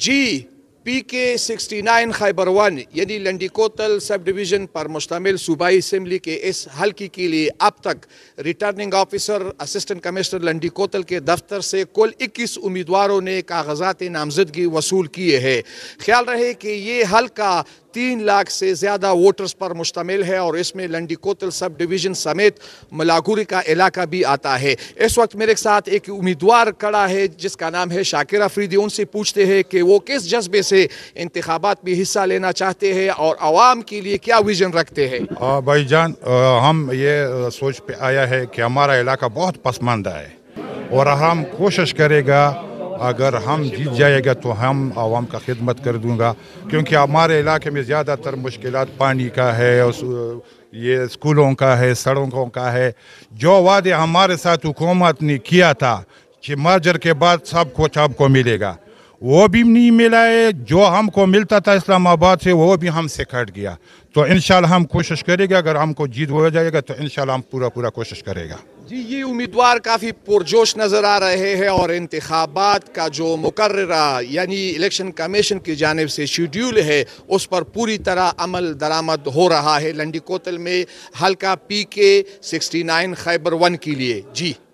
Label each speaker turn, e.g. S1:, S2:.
S1: जी P K sixty nine Khyber one यानी Landikotal sub division पर मुश्तमिल सूबाई असम्बली के इस हल्के के लिए अब तक returning officer assistant commissioner Landikotal के दफ्तर से कुल इक्कीस उम्मीदवारों ने कागजात नामजदगी वसूल किए हैं ख्याल रहे कि ये हल्का तीन लाख से ज़्यादा वोटर्स पर मुश्तमिल है और इसमें लंडीकोतल सब डिवीज़न समेत मलागुरी का इलाका भी आता है इस वक्त मेरे साथ एक उम्मीदवार खड़ा है जिसका नाम है शाकिर अफरीदी उनसे पूछते हैं कि वो किस जज्बे से इंतबात में हिस्सा लेना चाहते हैं और आवाम के लिए क्या विजन रखते हैं
S2: भाई जान हम ये सोच पे आया है कि हमारा इलाका बहुत पसमानदा है और हम कोशिश करेगा अगर हम जीत जाएगा तो हम आवाम का खिदमत कर दूंगा क्योंकि हमारे इलाके में ज़्यादातर मुश्किल पानी का है ये स्कूलों का है सड़कों का है जो वादे हमारे साथ हुकूमत ने किया था कि मर्जर के बाद सब कुछ आपको मिलेगा वो भी नहीं मिला है जो हमको मिलता था इस्लामाबाद से वो भी हमसे कट गया तो इन हम कोशिश करेंगे अगर हमको जीत हो जाएगा तो इन हम पूरा पूरा कोशिश करेगा
S1: जी ये उम्मीदवार काफ़ी पुरजोश नज़र आ रहे हैं और इंतबात का जो मुकर यानी इलेक्शन कमीशन की जानब से शेड्यूल है उस पर पूरी तरह अमल दरामद हो रहा है लंडी कोतल में हल्का P K sixty nine Khyber one के लिए जी